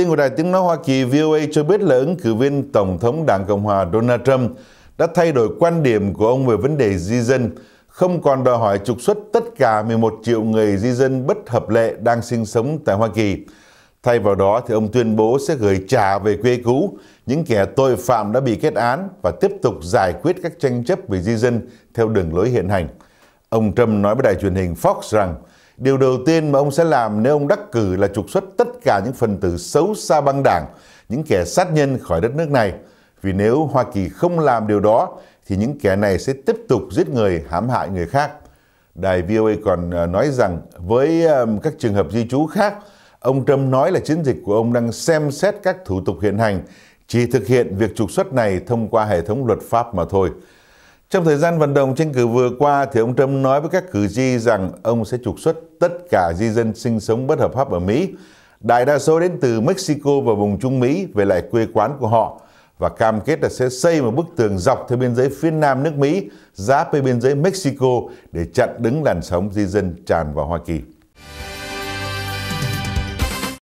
Tin của Đài Tiếng Nói Hoa Kỳ VOA cho biết là ứng cử viên Tổng thống Đảng Cộng Hòa Donald Trump đã thay đổi quan điểm của ông về vấn đề di dân, không còn đòi hỏi trục xuất tất cả 11 triệu người di dân bất hợp lệ đang sinh sống tại Hoa Kỳ. Thay vào đó thì ông tuyên bố sẽ gửi trả về quê cũ những kẻ tội phạm đã bị kết án và tiếp tục giải quyết các tranh chấp về di dân theo đường lối hiện hành. Ông Trump nói với đài truyền hình Fox rằng Điều đầu tiên mà ông sẽ làm nếu ông đắc cử là trục xuất tất cả những phần tử xấu xa băng đảng, những kẻ sát nhân khỏi đất nước này. Vì nếu Hoa Kỳ không làm điều đó, thì những kẻ này sẽ tiếp tục giết người, hãm hại người khác. Đài VOA còn ờ, nói rằng với các trường hợp di trú khác, ông Trump nói là chiến dịch của ông đang xem xét các thủ tục hiện hành, chỉ thực hiện việc trục xuất này thông qua hệ thống luật pháp mà thôi. Trong thời gian vận động tranh cử vừa qua thì ông Trump nói với các cử tri rằng ông sẽ trục xuất tất cả di dân sinh sống bất hợp pháp ở Mỹ, đại đa số đến từ Mexico và vùng Trung Mỹ về lại quê quán của họ và cam kết là sẽ xây một bức tường dọc theo biên giới phía nam nước Mỹ giáp với biên giới Mexico để chặn đứng làn sóng di dân tràn vào Hoa Kỳ.